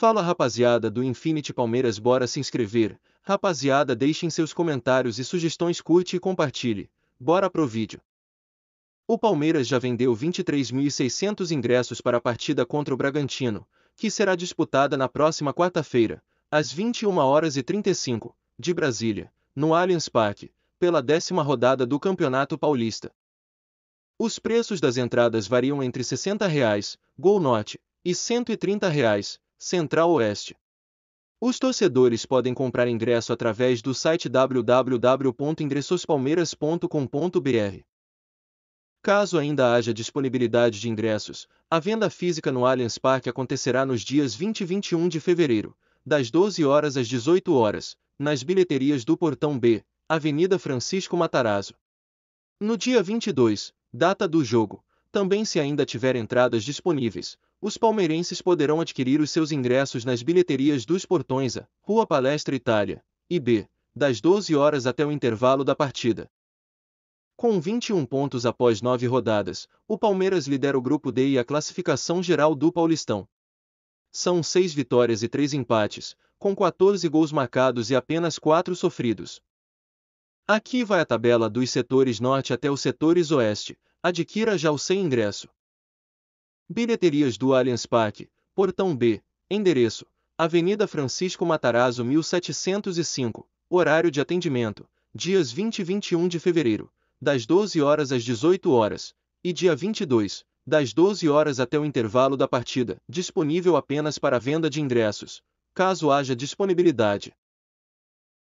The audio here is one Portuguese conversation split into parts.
Fala rapaziada do Infinity Palmeiras, bora se inscrever. Rapaziada, deixem seus comentários e sugestões, curte e compartilhe. Bora pro vídeo. O Palmeiras já vendeu 23.600 ingressos para a partida contra o Bragantino, que será disputada na próxima quarta-feira, às 21 horas e 35 de Brasília, no Allianz Parque, pela décima rodada do Campeonato Paulista. Os preços das entradas variam entre R$ 60, Gol Norte, e R$ 130, Central-Oeste. Os torcedores podem comprar ingresso através do site www.ingressospalmeiras.com.br. Caso ainda haja disponibilidade de ingressos, a venda física no Allianz Parque acontecerá nos dias 20 e 21 de fevereiro, das 12 horas às 18 horas, nas bilheterias do Portão B, Avenida Francisco Matarazzo. No dia 22, data do jogo, também se ainda tiver entradas disponíveis, os palmeirenses poderão adquirir os seus ingressos nas bilheterias dos Portões A, Rua Palestra Itália, e B, das 12 horas até o intervalo da partida. Com 21 pontos após nove rodadas, o Palmeiras lidera o grupo D e a classificação geral do Paulistão. São seis vitórias e três empates, com 14 gols marcados e apenas quatro sofridos. Aqui vai a tabela dos setores norte até os setores oeste, adquira já o sem ingresso. Bilheterias do Allianz Parque, Portão B, endereço, Avenida Francisco Matarazzo 1705, horário de atendimento, dias 20 e 21 de fevereiro, das 12 horas às 18 horas, e dia 22, das 12 horas até o intervalo da partida, disponível apenas para venda de ingressos, caso haja disponibilidade.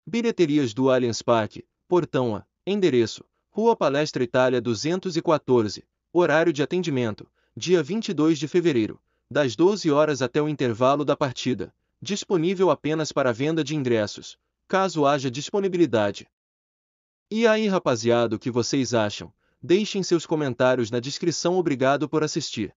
Bilheterias do Allianz Parque, Portão A, endereço, Rua Palestra Itália 214, horário de atendimento, dia 22 de fevereiro, das 12 horas até o intervalo da partida, disponível apenas para venda de ingressos, caso haja disponibilidade. E aí, rapaziada, o que vocês acham? Deixem seus comentários na descrição. Obrigado por assistir.